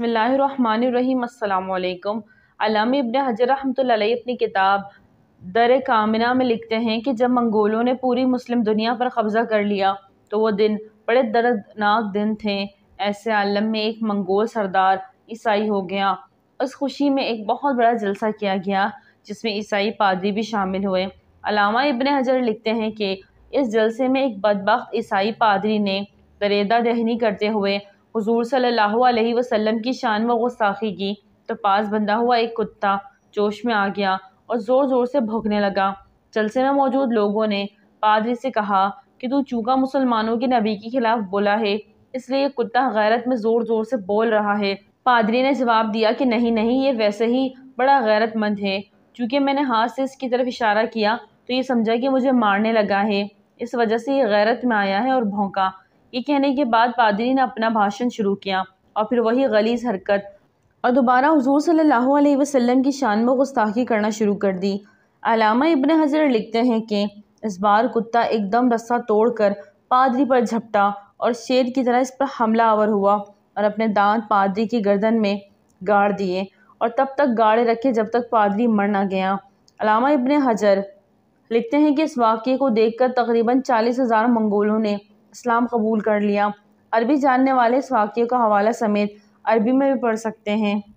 बसमिलकुम अलामी इबन हजर रहमत अपनी किताब दर कामिना में लिखते हैं कि जब मंगोलों ने पूरी मुस्लिम दुनिया पर कब्ज़ा कर लिया तो वो दिन बड़े दर्दनाक दिन थे ऐसे आलम में एक मंगोल सरदार ईसाई हो गया उस खुशी में एक बहुत बड़ा जलसा किया गया जिसमें ईसाई पादरी भी शामिल हुए अलामा इबन हजर लिखते हैं कि इस जलसे में एक बदबक ईसाई पादरी ने दरेदा दहनी करते हुए हजूर सल्ह अलैहि की शान व गुस्साखी की तो पास बंधा हुआ एक कुत्ता जोश में आ गया और ज़ोर ज़ोर से भोंकने लगा जलसे में मौजूद लोगों ने पादरी से कहा कि तू चूका मुसलमानों के नबी के खिलाफ बोला है इसलिए कुत्ता गैरत में ज़ोर ज़ोर से बोल रहा है पादरी ने जवाब दिया कि नहीं नहीं ये वैसे ही बड़ा गैरतमंद है चूँकि मैंने हाथ से इसकी तरफ इशारा किया तो ये समझा कि मुझे मारने लगा है इस वजह से ये गैरत में आया है और भोंका ये कहने के बाद पादरी ने अपना भाषण शुरू किया और फिर वही गलीज हरकत और दोबारा हजूर सल्ला वसम की शान में गुस्ताखी करना शुरू कर दी अलामा इबन हजर लिखते हैं कि इस बार कुत्ता एकदम रस्सा तोड़कर पादरी पर झपटा और शेर की तरह इस पर हमला आवर हुआ और अपने दांत पादरी की गर्दन में गाड़ दिए और तब तक गाड़े रखे जब तक पादरी मर ना गया अलामा इबन हजर लिखते हैं कि इस वाक़े को देखकर तकरीबन चालीस हज़ार मंगोलों ने इस्लाम कबूल कर लिया अरबी जानने वाले इस वाक्य का हवाला समेत अरबी में भी पढ़ सकते हैं